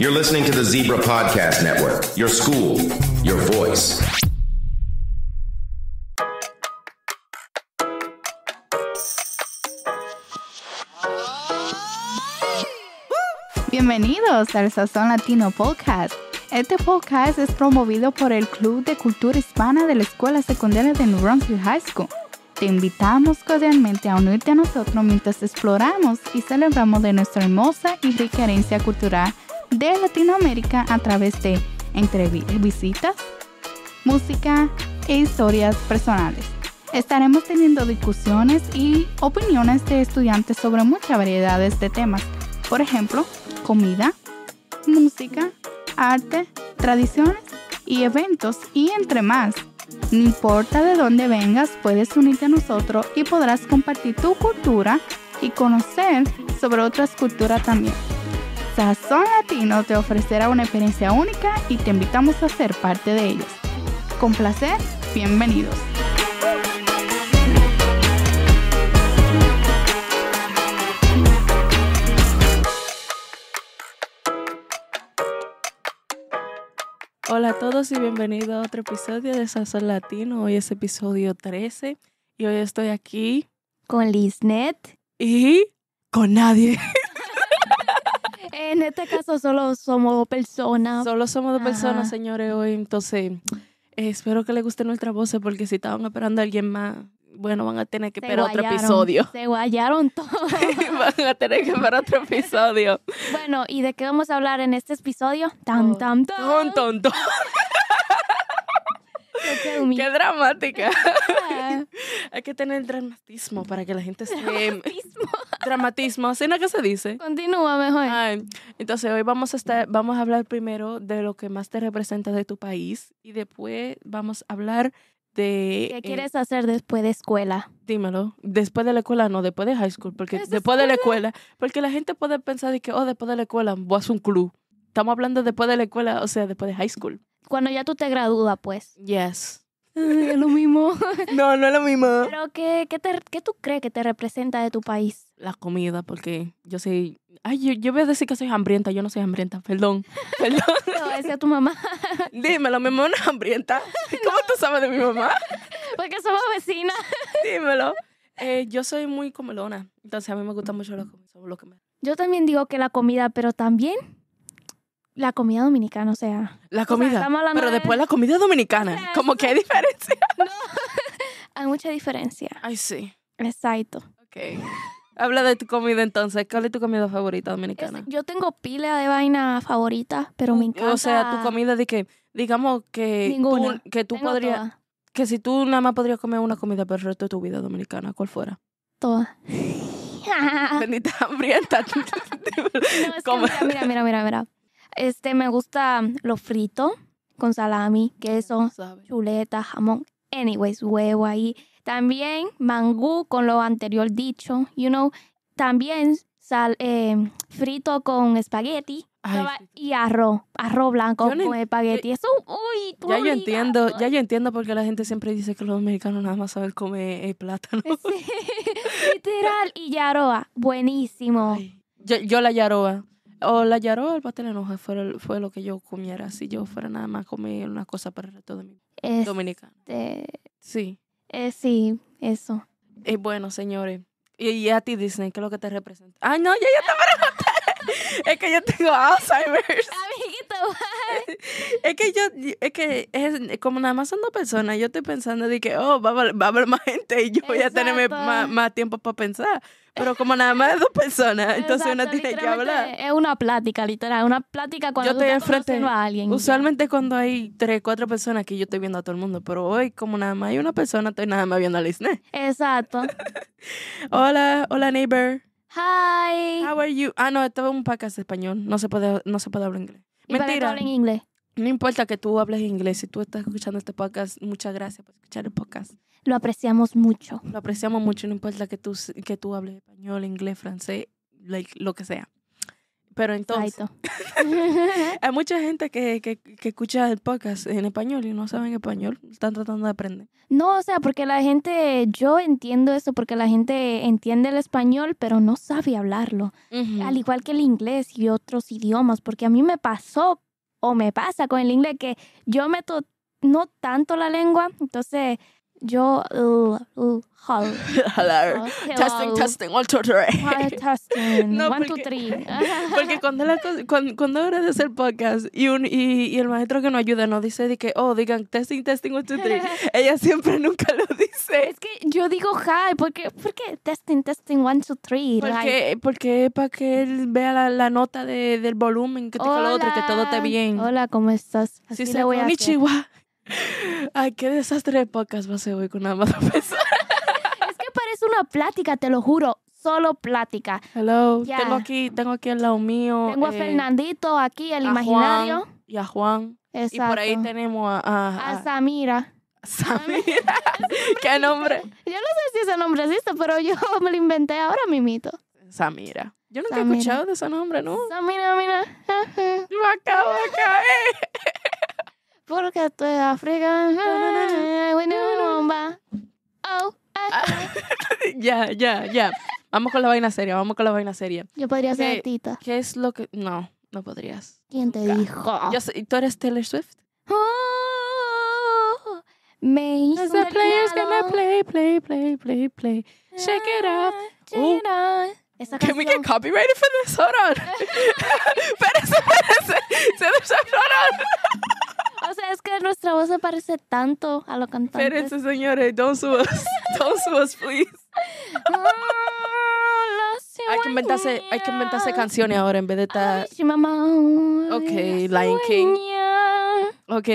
You're listening to the Zebra Podcast Network, your school, your voice. Bienvenidos al Sazón Latino Podcast. Este podcast es promovido por el Club de Cultura Hispana de la Escuela Secundaria de New Brunswick High School. Te invitamos cordialmente a unirte a nosotros mientras exploramos y celebramos de nuestra hermosa y rica herencia cultural de Latinoamérica a través de entrevistas, música e historias personales. Estaremos teniendo discusiones y opiniones de estudiantes sobre muchas variedades de temas, por ejemplo, comida, música, arte, tradiciones y eventos y entre más. No importa de dónde vengas, puedes unirte a nosotros y podrás compartir tu cultura y conocer sobre otras culturas también. Sazón Latino te ofrecerá una experiencia única y te invitamos a ser parte de ellos. Con placer, bienvenidos. Hola a todos y bienvenidos a otro episodio de Sazón Latino. Hoy es episodio 13 y hoy estoy aquí con Lisnet y con nadie. en este caso solo somos dos personas. Solo somos dos personas, señores, hoy. Entonces, eh, espero que les guste nuestra voz, eh, porque si estaban esperando a alguien más, bueno, van a tener que esperar otro episodio. Se guayaron todos. van a tener que esperar otro episodio. bueno, ¿y de qué vamos a hablar en este episodio? Tam, oh, tam, tam. Ton, ton, Qué, Qué dramática. Hay que tener dramatismo para que la gente se dramatismo, así no que se dice? Continúa mejor. entonces hoy vamos a estar, vamos a hablar primero de lo que más te representa de tu país y después vamos a hablar de, ¿Qué eh, quieres hacer después de escuela? Dímelo. Después de la escuela, no, después de high school. Porque después de la escuela. Porque la gente puede pensar que, oh, después de la escuela, voy a un club. Estamos hablando después de la escuela, o sea, después de high school. Cuando ya tú te gradúas, pues. Yes. es lo mismo. No, no es lo mismo. Pero, ¿qué, qué, te, ¿qué, tú crees que te representa de tu país? La comida, porque yo soy... Ay, yo, yo voy a decir que soy hambrienta. Yo no soy hambrienta, perdón. Perdón. No, esa es tu mamá. Dímelo, mi mamá no es hambrienta. ¿Cómo tú sabes de mi mamá? Porque somos vecinas. Dímelo. Eh, yo soy muy comelona, entonces a mí me gusta mucho lo que me... Yo también digo que la comida, pero también la comida dominicana, o sea. La comida. pero después la comida dominicana. como que hay diferencia. No. hay mucha diferencia. Ay, sí. Exacto. Ok. Habla de tu comida entonces. ¿Cuál es tu comida favorita dominicana? yo tengo pila de vaina favorita, pero me encanta. O sea, tu comida de que, digamos que que tú podrías. Que si tú nada más podrías comer una comida por el resto de tu vida dominicana, ¿cuál fuera? Toda. Bendita hambrienta. mira, mira, mira, mira. Este, me gusta lo frito con salami, queso, chuleta, jamón, anyways, huevo ahí. También mangú con lo anterior dicho, you know. También sal, em, frito con espagueti. y arroz, arroz blanco con espagueti. Eso, uy, Ya yo entiendo, ya yo entiendo porque la gente siempre dice que los mexicanos nada más saben comer eh, plátano. literal. Y yaroa, buenísimo. yo, yo la yaroa o la yaró el pastel fue, lo que yo comiera si yo fuera nada más comer una cosa para el resto de mi vida? Este, dominicana sí eh, sí eso y eh, bueno señores y, a ti Disney qué es lo que te representa ay no ya te pregunté es que yo tengo Alzheimer amiguito es que yo es que es, como nada más son dos personas yo estoy pensando de que oh va a, va a haber más gente y yo voy a tener más tiempo para pensar pero como nada más dos personas, entonces uno tiene que hablar. Es una plática, literal. Una plática cuando yo estoy enfrente a alguien. Usualmente cuando hay tres, cuatro personas que yo estoy viendo a todo el mundo, pero hoy como nada más hay una persona, estoy nada más viendo a Lisne. Exacto. hola, hola neighbor. Hi. How are you? Ah, no, esto es un podcast español. No se puede, no se puede hablar inglés. Mentira. Para que en inglés. No importa que tú hables inglés, si tú estás escuchando este podcast, muchas gracias por escuchar el podcast. Lo apreciamos mucho. Lo apreciamos mucho, no importa que tú, que tú hables español, inglés, francés, lo que sea. Pero entonces, hay mucha gente que, que, que, escucha el podcast en español y no saben español, están tratando de aprender. No, o sea, porque la gente, yo entiendo eso, porque la gente entiende el español, pero no sabe hablarlo. Al igual que el inglés y otros idiomas, porque a mí me pasó o me pasa con el inglés que yo meto no tanto la lengua, entonces yo, Hello. Testing, testing, one, two, three. testing, one, two, three. porque cuando, la, cuando, ahora de hacer podcast y, y, el maestro que nos ayuda nos dice de que, oh, digan testing, testing, one, two, three, ella siempre nunca lo dice. Es que yo digo hi, porque, porque testing, testing, one, two, three. Porque, porque para que él vea la, nota de, del volumen que te el otro, que todo esté bien. Hola, ¿cómo estás? Así sí, se voy a Ay, qué desastre de podcast va a hoy con nada más Es que parece una plática, te lo juro. Solo plática. Hello. Tengo aquí, tengo aquí al lado mío. Tengo a eh, Fernandito aquí, el imaginario. y a Juan. Y por ahí tenemos a, a, Samira. Samira. ¿Qué nombre? Yo no sé si ese nombre existe, pero yo me lo inventé ahora mimito. Samira. Yo nunca he escuchado de ese nombre, ¿no? Samira, mira. Yo me acabo de caer porque tú eres ah. mm. oh ah. Ah, Ya, ya, ya. Vamos con la vaina seria, vamos con la vaina seria. Yo podría ser Tita. ¿Qué es lo que...? No, no podrías. ¿Quién te dijo? Yo soy, ¿Tú eres Taylor Swift? Oh, me hizo As the player's gonna play, play, play, play, play. Shake it up. Shake uh. it up. Can we get copyrighted for this? Hold on. espérese, espérese. Se on es que nuestra voz se parece tanto a lo cantante. Espérense, señores, don't sue Don't sue please. Hay que, inventarse, hay que inventarse canciones ahora en vez de estar. Ok, Lion King. Ok,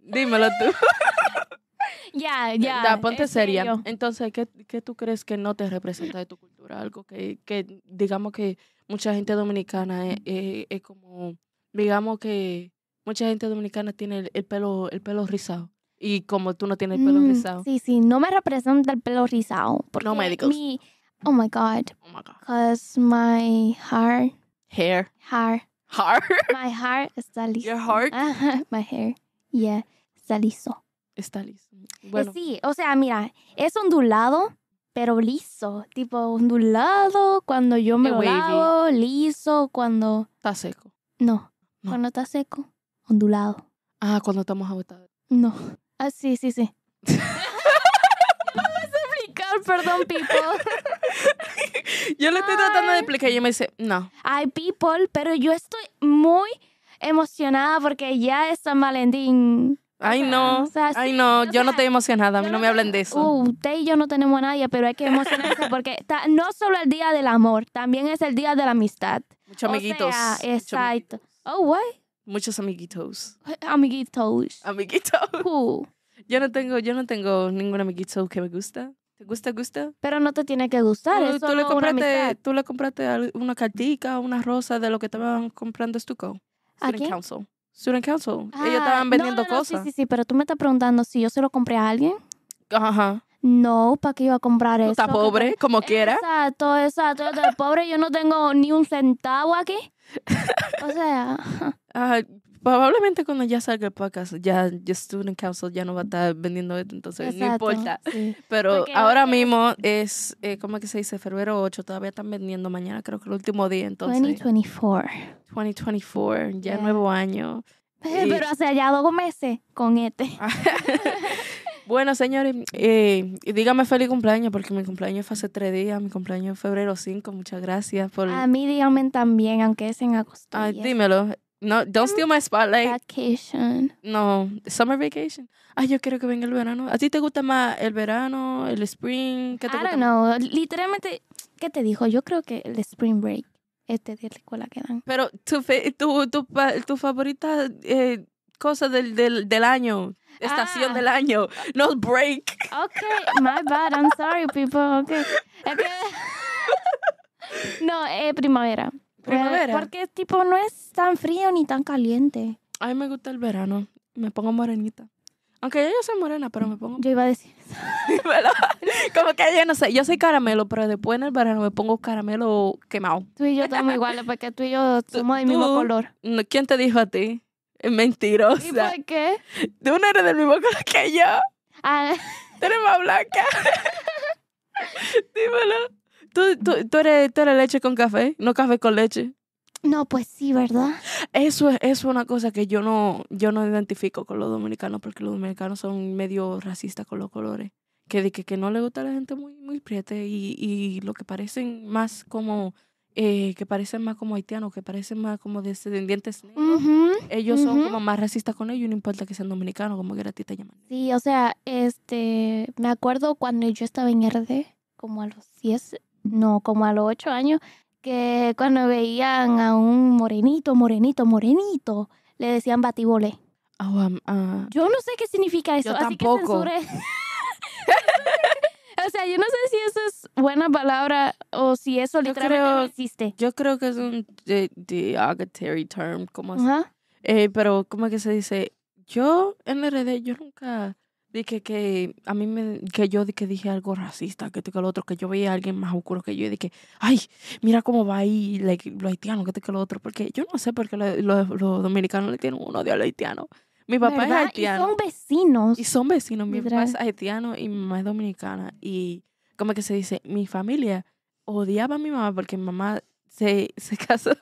dímelo tú. Ya, ya. ponte este, seria. Entonces, ¿qué, ¿qué, tú crees que no te representa de tu cultura? Algo que, que digamos que mucha gente dominicana eh, eh, es como, digamos que mucha gente dominicana tiene el, pelo, el pelo rizado. Y como tú no tienes el pelo mm, rizado. Sí, sí, no me representa el pelo rizado. no médicos. oh my God. Oh my God. Because my hair. Hair. Hair. Hair. My hair está liso. Your heart. my hair. Yeah, está liso. Está liso. Eh, bueno. Sí, o sea, mira, es ondulado, pero liso. Tipo ondulado cuando yo me lo lavo, liso cuando... Está seco. no. cuando está seco ondulado. Ah, cuando estamos agotados. No. Ah, sí, sí, sí. no vas a explicar, perdón, people. yo le estoy tratando de explicar y me dice, no. Ay, people, pero yo estoy muy emocionada porque ya es San Valentín. Ay, no. Ay, no. Yo no estoy emocionada. A mí no, me hablen de eso. Uh, usted y yo no tenemos a nadie, pero hay que emocionarse porque no solo el día del amor, también es el día de la amistad. Muchos amiguitos. exacto. Oh, guay. Muchos amiguitos. Eh, amiguitos. Amiguitos. Yo no tengo, yo no tengo ningún amiguito que me gusta. ¿Te gusta, gusta? Pero no te tiene que gustar. No, tú, le compraste, tú le compraste una cartica, una rosa de lo que estaban comprando Stuco. Student Council. Council. Ellos ah, estaban vendiendo cosas. Sí, sí, sí, pero tú me estás preguntando si yo se lo compré a alguien. Ajá. No, ¿para qué iba a comprar eso? Está pobre, como quiera. Exacto, exacto. pobre, yo no tengo ni un centavo aquí. o sea. probablemente cuando ya salga el podcast, ya, ya en Council ya no va a estar vendiendo entonces no importa. Pero ahora mismo es, eh, ¿cómo que se dice? Febrero 8, todavía están vendiendo mañana, creo que el último día, entonces. 2024. 2024, ya nuevo año. Pero, hace ya dos meses con este. Bueno, señores, eh, dígame feliz cumpleaños, porque mi cumpleaños fue hace tres días, mi cumpleaños es febrero 5, muchas gracias por... A mí dígame también, aunque es en agosto. Ah, dímelo. No, don't steal my spotlight. Vacation. No, summer vacation. Ay, yo quiero que venga el verano. ¿A ti te gusta más el verano, el spring? ¿Qué te I don't Literalmente, ¿qué te dijo? Yo creo que el spring break. Este día de la escuela que dan. Pero tu, tu, tu favorita... Eh, cosas del, del, del año, estación ah. del año, no break. Ok, my bad, I'm sorry, people. Okay. que No, eh, primavera. Primavera. Porque tipo no es tan frío ni tan caliente. A mí me gusta el verano, me pongo morenita. Aunque yo, soy morena, pero me pongo. Yo iba a decir Como que yo no sé. Yo soy caramelo, pero después en el verano me pongo caramelo quemado. Tú y yo estamos iguales, porque tú y yo somos del mismo color. ¿Quién te dijo a ti? Es Mentirosa. ¿Y por qué? Tú no eres del mismo color que yo. Ah. Tú eres más blanca. Dímelo. ¿Tú, eres, leche con café? ¿No café con leche? No, pues sí, ¿verdad? Eso es, eso es una cosa que yo no, yo no identifico con los dominicanos, porque los dominicanos son medio racistas con los colores. Que, que, que no le gusta a la gente muy, muy prieta y, y lo que parecen más como eh, que parecen más como haitianos, que parecen más como descendientes negros, ellos son como más racistas con ellos, no importa que sean dominicanos, como que a ti te llaman. Sí, o sea, este, me acuerdo cuando yo estaba en RD, como a los 10, no, como a los 8 años, que cuando veían a un morenito, morenito, morenito, le decían batibolé. Ah, ah. yo no sé qué significa eso, así tampoco. que O sea, yo no sé si eso es buena palabra o si eso yo creo, existe. Yo creo que es un de, derogatory term, como así. eh, pero, ¿cómo que se dice? Yo en RD, yo nunca dije que a mí me que yo que dije algo racista que te que lo otro que yo veía a alguien más oscuro que yo y dije ay mira cómo va ahí lo haitiano que te que lo otro porque yo no sé por qué los dominicanos le tienen un odio al haitiano mi papá es haitiano. Y son vecinos. Y son vecinos. Mi papá es haitiano y mi mamá es dominicana. Y como que se dice, mi familia odiaba a mi mamá porque mi mamá se, se casó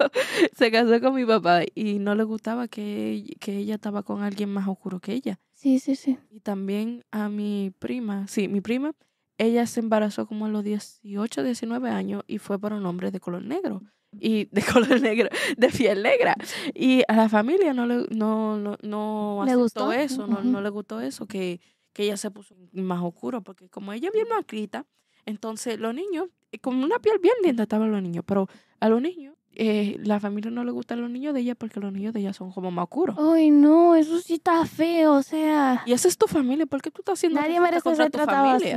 se casó con mi papá y no le gustaba que, que ella estaba con alguien más oscuro que ella. Sí, sí, sí. Y también a mi prima, sí, mi prima, ella se embarazó como a los 18, 19 años y fue para un hombre de color negro y de color negro, de piel negra. Y a la familia no le, no, no, gustó eso, no, no, le gustó eso, que, que ella se puso más oscuro, porque como ella es bien macrita, entonces los niños, eh, con una piel bien linda estaban los niños, pero a los niños, eh, la familia no le gusta a los niños de ella porque los niños de ella son como más oscuros. Ay, no, eso sí está feo, o sea. Y esa es tu familia, ¿por qué tú estás haciendo Nadie merece ser tratado así.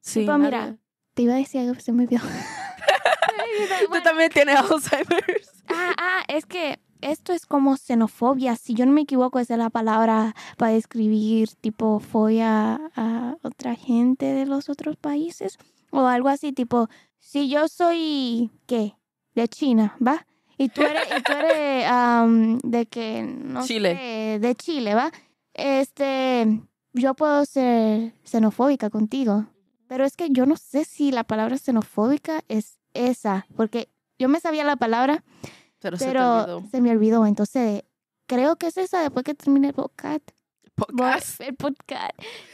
Sí, sí mira, te iba a decir algo, pero se me vio. Tú también tienes Alzheimer's? Ah, ah, es que esto es como xenofobia, si yo no me equivoco, es la palabra para describir tipo fobia a otra gente de los otros países o algo así, tipo, si yo soy, ¿qué? De China, ¿va? Y tú eres, de que, no Chile. de Chile, ¿va? Este, yo puedo ser xenofóbica contigo, pero es que yo no sé si la palabra xenofóbica es esa, porque yo me sabía la palabra, pero, se, me olvidó. Entonces, creo que es esa después que termine el podcast. Podcast. el podcast.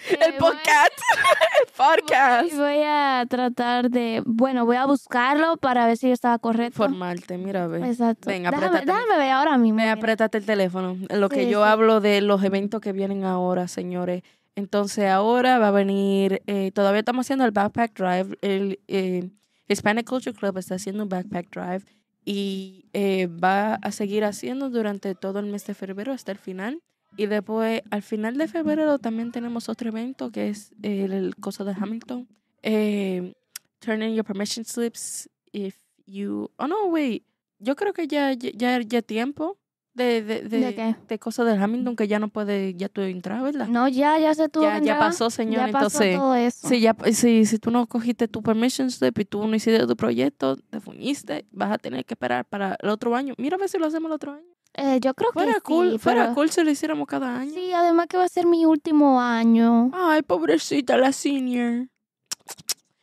El podcast. podcast. Voy, a tratar de, bueno, voy a buscarlo para ver si estaba correcto. Formarte, mira, ve. Exacto. Venga, déjame, ver ahora mismo. me apretate el teléfono. lo que yo hablo de los eventos que vienen ahora, señores. Entonces ahora va a venir, eh, todavía estamos haciendo el Backpack Drive, el, eh, Hispanic Culture Club está haciendo un backpack drive y eh, va a seguir haciendo durante todo el mes de febrero hasta el final. Y después, al final de febrero, también tenemos otro evento que es el, cosa de Hamilton. Eh, turn in your permission slips if you. Oh, no, wait. Yo creo que ya, ya, ya tiempo de, de, de, qué? de cosas del Hamilton que ya no puede, ya tu entrar, ¿verdad? No, ya, ya se tuvo ya, ya pasó, señor. Entonces, todo eso. Si, ya, si, si tú no cogiste tu permission step y tú no hiciste tu proyecto, te funiste, vas a tener que esperar para el otro año. Mira a ver si lo hacemos el otro año. Eh, yo creo que cool, sí, Fuera cool si lo hiciéramos cada año. Sí, además que va a ser mi último año. Ay, pobrecita la senior.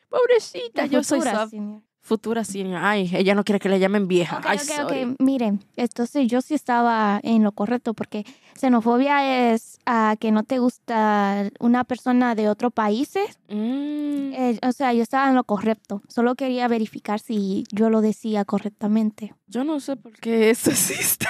Pobrecita, yo soy senior futura senior. Ay, ella no quiere que le llamen vieja. Okay, Ay, okay, Miren, entonces yo sí estaba en lo correcto porque xenofobia es a ah, que no te gusta una persona de otro país. Eh. Mm. Eh, o sea, yo estaba en lo correcto. Solo quería verificar si yo lo decía correctamente. Yo no sé por qué eso existe.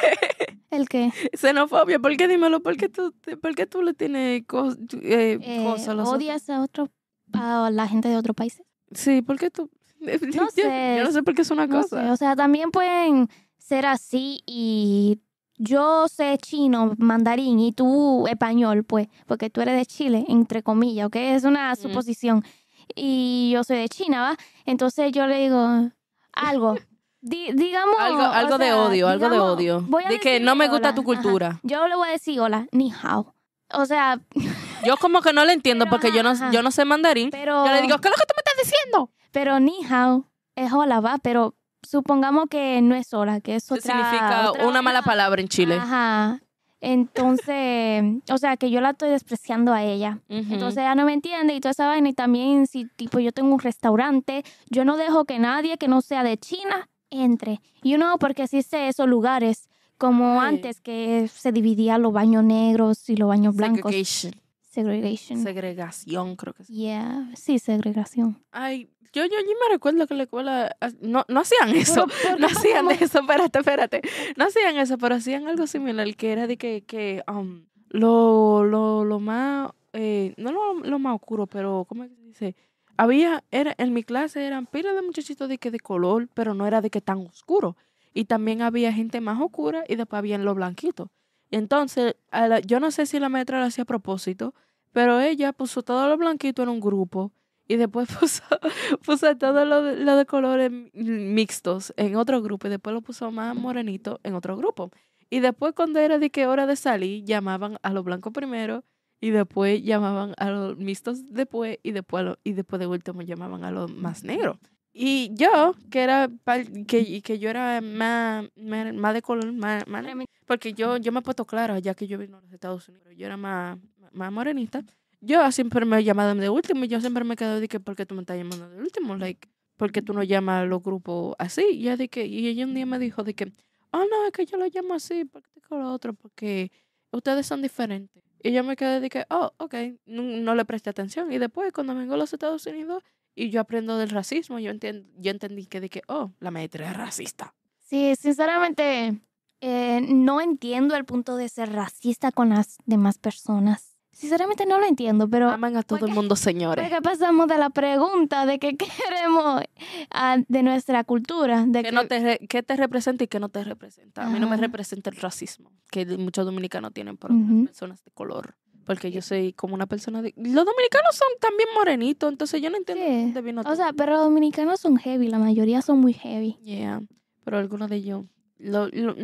¿El qué? Xenofobia. ¿Por qué? Dímelo. ¿Por qué tú, por qué tú le tienes eh, cosas ¿Odias a, otro, a la gente de otro país? Sí, ¿por qué tú? No sé. Yo no sé por qué es una cosa. O sea, también pueden ser así y yo sé chino, mandarín y tú español, pues, porque tú eres de Chile, entre comillas, ¿ok? Es una suposición. Y yo soy de China, ¿va? Entonces yo le digo algo. digamos algo, de odio, algo de odio. que no me gusta tu cultura. Yo le voy a decir hola, ni hao. O sea, yo como que no le entiendo porque yo no yo no sé mandarín. Pero... Yo le digo, "¿Qué es lo que tú me estás diciendo?" Pero ni hao es hola, va, pero supongamos que no es hola, que es otra. Significa una mala palabra en Chile. Ajá. Entonces, o sea, que yo la estoy despreciando a ella. Entonces ya no me entiende y toda esa vaina. Y también, si tipo yo tengo un restaurante, yo no dejo que nadie que no sea de China entre. Y uno, porque porque existe esos lugares, como antes que se dividían los baños negros y los baños blancos. Segregation. Segregación, creo que sí. Yeah, sí, segregación. Ay, yo, yo, yo me recuerdo que la escuela no, no hacían eso, no hacían eso, espérate, espérate, no hacían eso, pero hacían algo similar, que era de que, que um, lo, lo, lo más, eh, no lo, más oscuro, pero, ¿cómo se dice? Había, era, en mi clase eran pilas de muchachitos de que de color, pero no era de que tan oscuro. Y también había gente más oscura y después habían los blanquitos. Y entonces, yo no sé si la maestra lo hacía a propósito, pero ella puso todos los blanquitos en un grupo y después puso, puso todo lo, de colores mixtos en otro grupo y después lo puso más morenito en otro grupo. Y después cuando era de qué hora de salir, llamaban a los blancos primero y después llamaban a los mixtos después y después, y después de último llamaban a los más negros. Y yo, que era que, que yo era más, más, de color, más, porque yo, yo me he puesto claro ya que yo vine a los Estados Unidos, yo era más, más morenita yo siempre me he llamado de último y yo siempre me quedé de que, ¿por qué tú me estás llamando de último? Like, ¿por qué tú no llamas a los grupos así? Y, ella que, y ella un día me dijo de que, oh no, es que yo lo llamo así, porque lo otro, porque ustedes son diferentes. Y yo me quedé de que, oh, ok, no, le presté atención. Y después, cuando vengo a los Estados Unidos y yo aprendo del racismo, yo, entiendo, yo entendí que de que, oh, la maestra es racista. Sí, sinceramente, eh, no entiendo el punto de ser racista con las demás personas Sinceramente no lo entiendo, pero... Aman a todo el mundo, señores. Porque pasamos de la pregunta de qué queremos de nuestra cultura. ¿Qué, que, no te te representa y qué no te representa? A mí no me representa el racismo que muchos dominicanos tienen por personas de color. Porque yo soy como una persona de... Los dominicanos son también morenitos, entonces yo no entiendo O sea, pero los dominicanos son heavy, la mayoría son muy heavy. Yeah, pero algunos de ellos...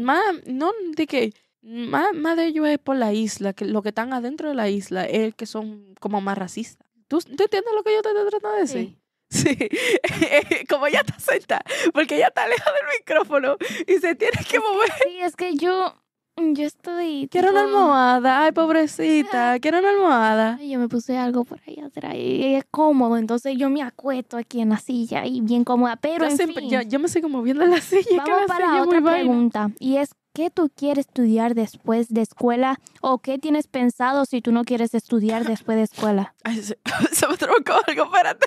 más, no de que más, de ellos es por la isla, que lo que están adentro de la isla es que son como más racistas. ¿Tú, entiendes lo que yo te estoy tratando de decir? Sí. Sí, como ya está suelta, porque ya está lejos del micrófono y se tiene que mover. Sí, es que yo, Mm, yo estoy. Quiero una almohada. Ay, pobrecita. Quiero una almohada. yo me puse algo por ahí atrás. Y es cómodo. Entonces yo me acuesto aquí en la silla y bien cómoda. Pero yo, yo, me sigo moviendo en la silla. Vamos la para la otra pregunta. Y es: ¿qué tú quieres estudiar después de escuela? ¿O qué tienes pensado si tú no quieres estudiar después de escuela? Ay, se, se me trocó algo. Espérate.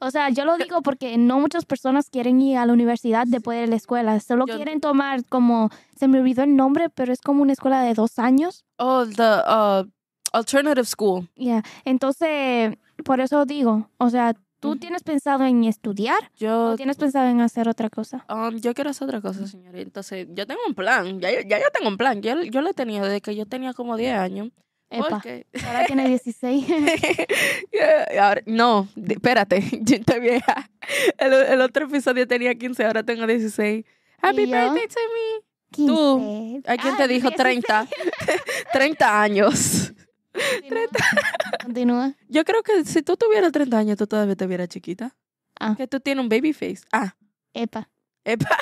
O sea, yo lo digo porque no muchas personas quieren ir a la universidad después de la escuela. Solo quieren tomar como, se me olvidó el nombre, pero es como una escuela de dos años. Oh, the uh, alternative school. Yeah. Entonces, por eso digo, o sea, ¿tú tienes pensado en estudiar? Yo. ¿O tienes pensado en hacer otra cosa? Um, yo quiero hacer otra cosa, señorita. Entonces, yo tengo un plan. Ya, ya tengo un plan. Yo, yo lo tenía desde que yo tenía como 10 años. Epa, ahora tiene 16. ahora, no, espérate, yo estoy vieja. El, otro episodio tenía 15, ahora tengo 16. Happy birthday to me. 15. Tú, ¿a quién te ah, dijo 30? 30 años. Continúa. Yo creo que si tú tuvieras 30 años, tú todavía te vieras chiquita. Ah. Que tú tienes un baby face. Ah. Epa. Epa,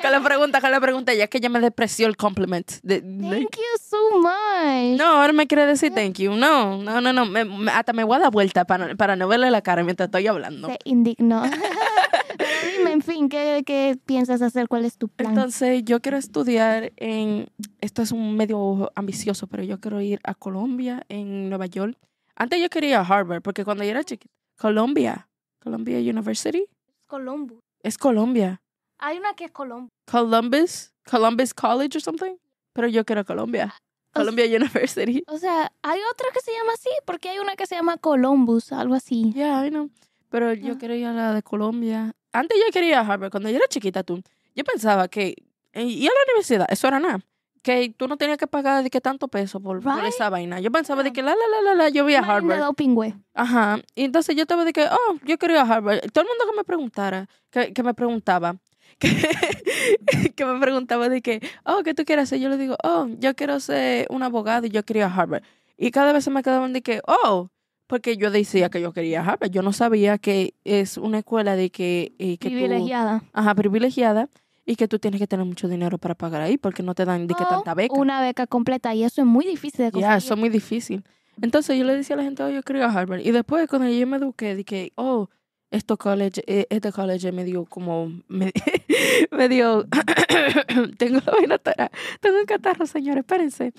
con la pregunta, con la pregunta, ya que ya me despreció el compliment. Thank you so much. No, ahora me quiere decir thank you. No, no, no, no. Me, hasta me voy a dar vuelta para, no verle la cara mientras estoy hablando. Se indignó. Dime, en fin, ¿qué, piensas hacer? ¿Cuál es tu plan? Entonces, yo quiero estudiar en. Esto es un medio ambicioso, pero yo quiero ir a Colombia, en Nueva York. Antes yo quería a Harvard, porque cuando yo era chiquita. Colombia. Columbia University. es Columbus. Es Colombia. Hay una que es Columbus. Columbus, Columbus College or something. Pero yo quiero Colombia. Columbia University. O sea, hay otra que se llama así, porque hay una que se llama Columbus, algo así. Yeah, I know. Pero ah. quiero ir a la de Colombia. Antes yo quería Harvard. Cuando yo era chiquita, tú, yo pensaba que eh, ir a la universidad, eso era nada. Que tú no tenías que pagar de que tanto peso por, esa vaina. Yo pensaba de que la, la, la, la, yo voy a Harvard. pingüe Ajá. Y entonces yo estaba de que, oh, yo quería Harvard. Todo el mundo que me preguntara, que me preguntaba, que, me preguntaba de que, oh, ¿qué tú quieres hacer Yo le digo, oh, yo quiero ser un abogado y yo quería Harvard. Y cada vez se me quedaban de que, oh, porque yo decía que yo quería Harvard. Yo no sabía que es una escuela de que... Eh, privilegiada. ajá, privilegiada. Y que tú tienes que tener mucho dinero para pagar ahí porque no te dan de oh, tanta beca. Una beca completa y eso es muy difícil de conseguir. Ya, eso es muy difícil. Entonces yo le decía a la gente, oh, yo quería Harvard. Y después cuando yo me eduqué, que oh, esto college, eh, este college me dio como, me, dio, tengo la vaina, tengo un catarro, señores, espérense.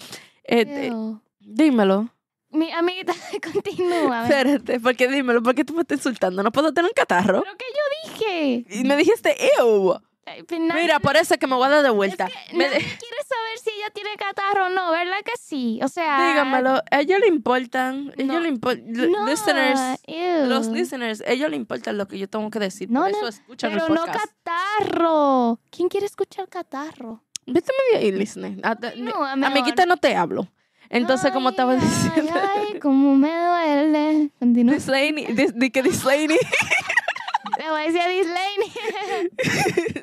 Este, dímelo. Mi amiguita, continúa. Espérate, porque dímelo? ¿Por qué tú me estás insultando? ¿No puedo tener un catarro? Lo que yo dije. Y me dijiste, ew. Pues, Mira, por eso es que me voy a dar de vuelta. Es que ella tiene catarro, no, ¿verdad que sí? O sea. Dígamelo, a ellos le importan. Ellos le importan. No, listeners. Ew. Los listeners, ellos le importa lo que yo tengo que decir. No, Por eso escuchan pero el podcast. no catarro. ¿Quién quiere escuchar catarro? Vete medio ahí, listener. A, ah, no, mi amiguita, no te hablo. Entonces, ay, como estaba diciendo. Ay, ay, me duele. Continúa. que disney Le voy a decir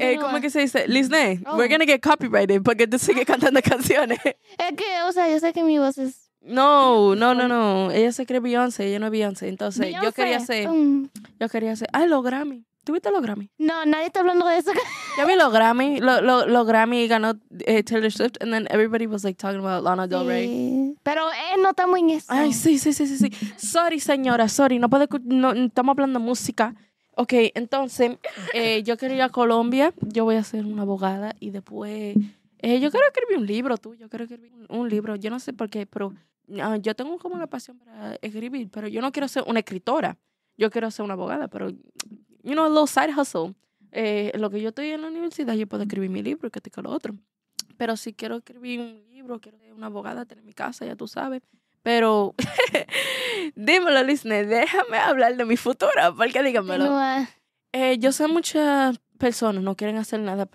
eh, ¿Cómo que se dice? Disney. Oh. we're gonna get copyrighted porque tú sigues cantando canciones. Es que, o sea, yo sé que mi voz es no, no, no, no. Ella se cree Beyoncé, ella no es Beyoncé. Entonces, yo quería ser. Mm. Yo quería ser. Ay, los Grammy. ¿Tuviste los Grammy? No, nadie está hablando de eso. Yo vi los Grammy, lo, Grammy ganó eh, Taylor Swift, and then everybody was like talking about Lana Del Rey. Pero no está muy en eso. Ay, sí, sí, sí, sí, sí. sorry, señora, sorry, no puedo, no, estamos hablando de música. Ok, entonces, eh, yo quiero ir a Colombia, yo voy a ser una abogada y después, eh, yo quiero escribir un libro, tú, yo quiero escribir un, libro, yo no sé por qué, pero ah, yo tengo como una pasión para escribir, pero yo no quiero ser una escritora yo quiero ser una abogada, pero you know, a little side hustle. Eh, lo que yo estoy en la universidad, yo puedo escribir mi libro y quede lo otro. Pero si quiero escribir un libro, quiero ser una abogada, tener mi casa, ya tú sabes. Pero dímelo, Lisne, déjame hablar de mi futuro, porque dígamelo. Ah. Eh, yo sé muchas personas no quieren hacer nada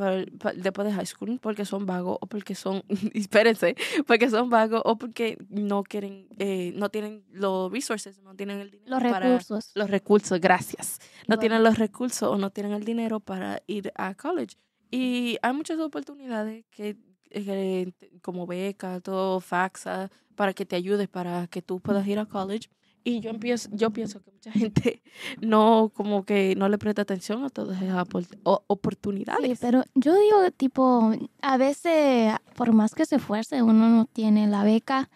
después de high school porque son vagos o porque son, espérense, porque son vagos o porque no quieren, eh, no tienen los resources, no tienen el dinero. Los recursos. los recursos, gracias no tienen los recursos o no tienen el dinero para ir a college. Y hay muchas oportunidades que, eh, como becas, todo, faxa, para que te ayudes, para que tú puedas ir a college. Y yo, empiezo, yo pienso que mucha gente no como que no le presta atención a todas esas oportunidades. pero yo digo, tipo, a veces, por más que se esfuerce, uno no tiene la beca.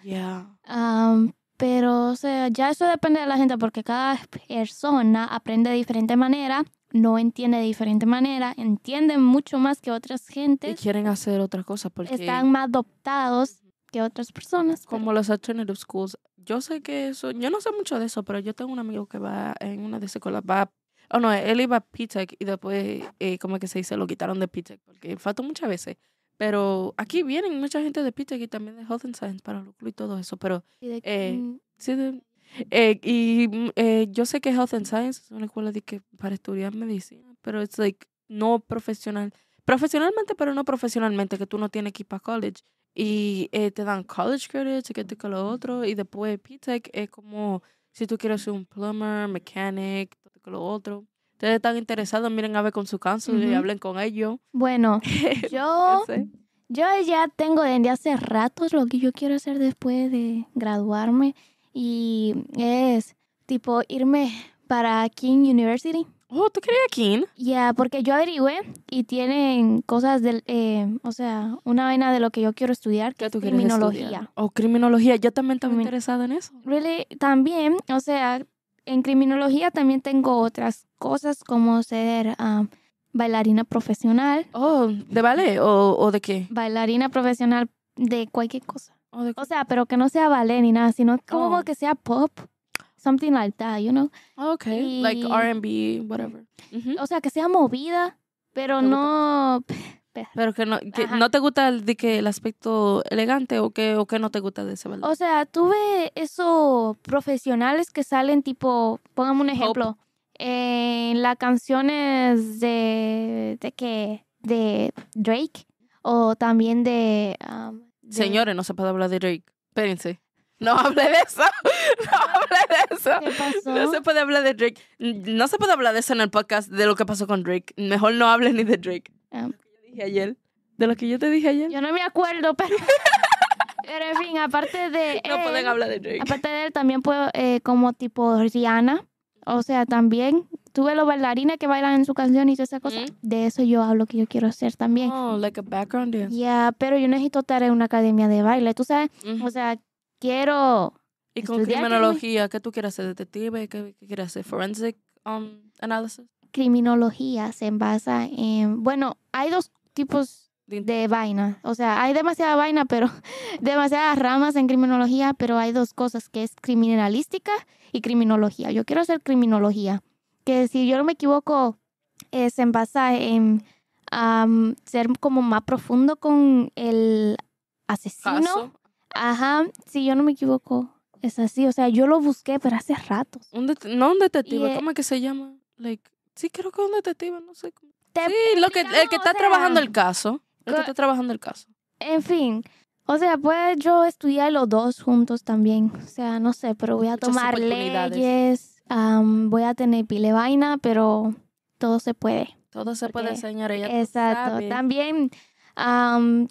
Pero, o sea, ya eso depende de la gente porque cada persona aprende de diferente manera, no entiende de diferente manera, entienden mucho más que otras gentes. Y quieren hacer otra cosa porque... Están más adoptados que otras personas. Como las los alternative schools. Yo sé que eso, yo no sé mucho de eso, pero yo tengo un amigo que va en una de esas escuelas, va oh no, él iba a PTEC y después eh, ¿cómo es que se dice, lo quitaron de PTEC porque faltó muchas veces. Pero aquí vienen mucha gente de Pittsburgh e y también de Health and Science para lucro y todo eso. Pero, ¿Y yo sé que Health and Science es una escuela de que para estudiar medicina, pero es like no profesional. Profesionalmente, pero no profesionalmente, que tú no tienes que ir college. Y eh, te dan college credits, que te con lo otro. Y después PTEC es como si tú quieres ser un plumber, mechanic, todo lo otro ustedes están interesados, miren a ver con su cáncer y hablen con ellos. Bueno, yo, yo ya tengo desde hace ratos lo que yo quiero hacer después de graduarme y es tipo irme para King University. Oh, ¿tú querías King? Ya, porque yo averigüé y tienen cosas del, eh, o sea, una vaina de lo que yo quiero estudiar, que es criminología. O criminología, yo también estaba interesado interesada en eso. Really, también, o sea, en criminología también tengo otras cosas como ser ah, bailarina profesional. Oh, ¿de ballet o, de qué? Bailarina profesional de cualquier cosa. Oh, o sea, pero que no sea ballet ni nada, sino como oh. que sea pop. Something like that, you know? Oh, like R&B, whatever. O sea, que sea movida, pero no... Pero que no, te gusta el, que el aspecto elegante o que, o que no te gusta de ese verdad? O sea, tuve esos profesionales que salen tipo, póngame un ejemplo, en las canciones de, de que, de Drake o también um, de, Señores, no se puede hablar de Drake. Espérense. No hable de eso. No hable de eso. No se puede hablar de Drake. No se puede hablar de eso en el podcast de lo que pasó con Drake. Mejor no hable ni de Drake. Ah, ayer. De lo que yo te dije ayer. Yo no me acuerdo, pero. en fin, aparte de. No pueden hablar de Aparte de él, también puedo, eh, como tipo Rihanna. O sea, también tuve los bailarines que bailan en su canción y esa cosa. Mm. De eso yo hablo que yo quiero hacer también. Oh, like a background pero yo necesito estar en una academia de baile, tú sabes. O sea, quiero. ¿Y con criminología? que tú quieras ser ¿Detective? que quieras quieres hacer? ¿Forensic um, analysis? Criminología se basa en. Bueno, hay dos tipos de vaina. O sea, hay demasiada vaina, pero demasiadas ramas en criminología, pero hay dos cosas que es criminalística y criminología. Yo quiero hacer criminología, que si yo no me equivoco, es eh, en basa en ser como más profundo con el asesino. Ajá, si yo no me equivoco, es así. O sea, yo lo busqué, pero hace rato. Un no un detective, eh, ¿cómo es que se llama? Like, sí, creo que es un detective, no sé cómo sí, lo que, el que está trabajando el caso. El que está trabajando el caso. En fin. O sea, pues yo estudié los dos juntos también. O sea, no sé, pero voy a tomar leyes, voy a tener pile vaina, pero todo se puede. Todo se puede, señora. exacto. También,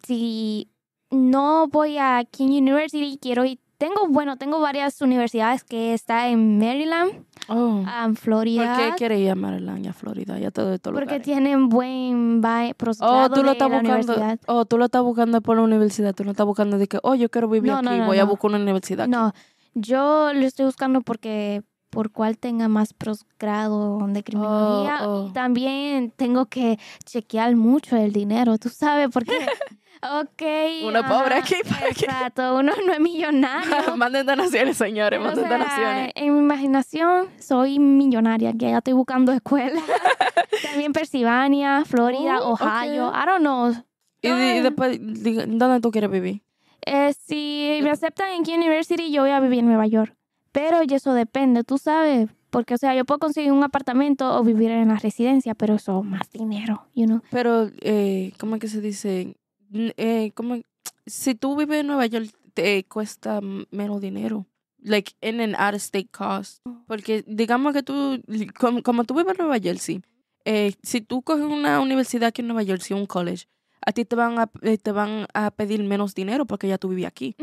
si no voy a King University, quiero ir tengo, bueno, tengo varias universidades que está en Maryland, en oh. um, Florida. ¿Por qué quiere ir a Maryland y a Florida y a todo Porque tienen buen prosecutado oh, tú lo estás buscando, Oh, tú lo estás buscando por la universidad, tú no estás buscando de que, oh, yo quiero vivir aquí, y voy a buscar una universidad. Aquí. No, yo lo estoy buscando porque por cuál tenga más prosgrado de criminalidad. Oh, oh. También tengo que chequear mucho el dinero, tú sabes, porque Ok. Uno pobre aquí. Para exacto, uno no es millonario. manden donaciones, señores, manden donaciones. En mi imaginación, soy millonaria, que ya estoy buscando escuelas. También Pensilvania, Florida, oh, Ohio, I don't know. ¿Y, ah. después, dónde tú quieres vivir? Eh, si me aceptan en Key University, yo voy a vivir en Nueva York. Pero eso depende, tú sabes. Porque, o sea, yo puedo conseguir un apartamento o vivir en la residencia, pero eso, más dinero, you know. Pero, eh, ¿cómo es que se dice? eh, como, si tú vives en Nueva York, te cuesta menos dinero. Like, in an out-of-state cost. Porque digamos que tú, como, tú vives en Nueva York, Eh, si tú coges una universidad aquí en Nueva York, un college, a ti te van a, eh, te van a pedir menos dinero porque ya tú vives aquí.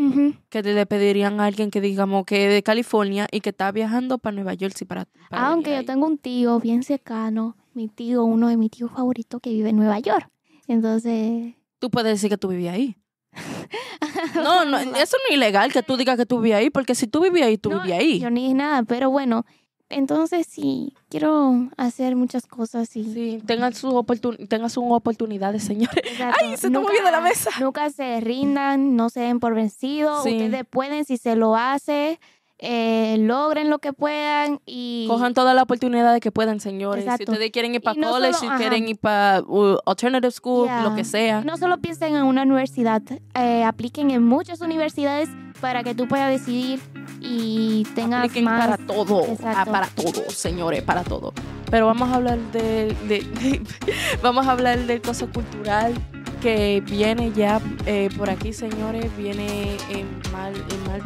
Que te le pedirían a alguien que digamos que de California y que está viajando para Nueva York. para, Aunque ah, yo tengo un tío bien cercano, mi tío, uno de mis tíos favoritos que vive en Nueva York. Entonces, tú puedes decir que tú vivías ahí. no, no, eso no es ilegal que tú digas que tú vivías ahí, porque si tú vivías ahí, tú vivías ahí. Yo ni dije nada, pero bueno, entonces sí, quiero hacer muchas cosas y... Sí, tengan sus, oportunidades, señores. ¡Ay, se está moviendo la mesa! Nunca se rindan, no se den por vencidos. Ustedes pueden, si se lo hace, eh, logren lo que puedan y... Cojan todas las oportunidades que puedan, señores. Si ustedes quieren ir para college, si quieren ir para alternative school, lo que sea. No solo piensen en una universidad, eh, apliquen en muchas universidades para que tú puedas decidir y tengas apliquen para todo, ah, para todo, señores, para todo. Pero vamos a hablar De, vamos a hablar del cosa cultural que viene ya eh, por aquí, señores, viene en mal... En mal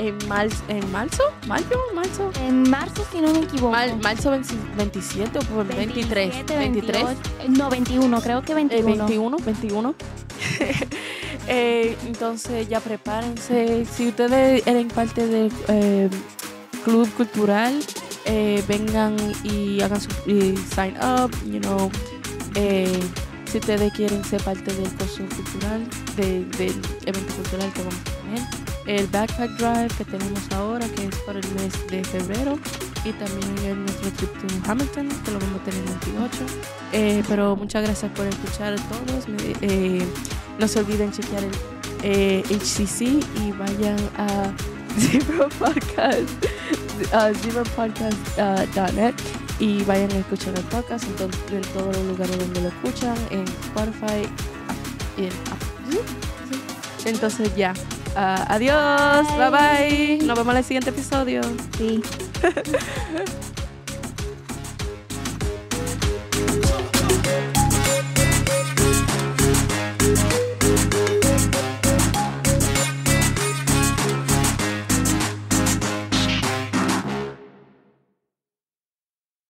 en, marzo, en marzo, mayo, marzo. En marzo, si no me equivoco. Mar, marzo 27 o por 23. 23. 28, no, 21, creo que 21. 21, 21. entonces ya prepárense. Si ustedes eran parte del eh, club cultural, eh, vengan y hagan su sign up, you know. Eh, si ustedes quieren ser parte del curso cultural, del evento cultural que vamos a tener, el Backpack Drive que tenemos ahora, que es para el mes de febrero, y también nuestro trip to Hamilton, que lo vamos a tener el 28. Eh, pero muchas gracias por escuchar a todos. Eh, no se olviden chequear el HCC eh, y vayan a Zero Podcast, uh, y vayan a escuchar el podcast en, todos los lugares donde lo escuchan, en Spotify, en, Entonces ya. Ah, adiós, bye. bye bye. Nos vemos en el siguiente episodio. Sí.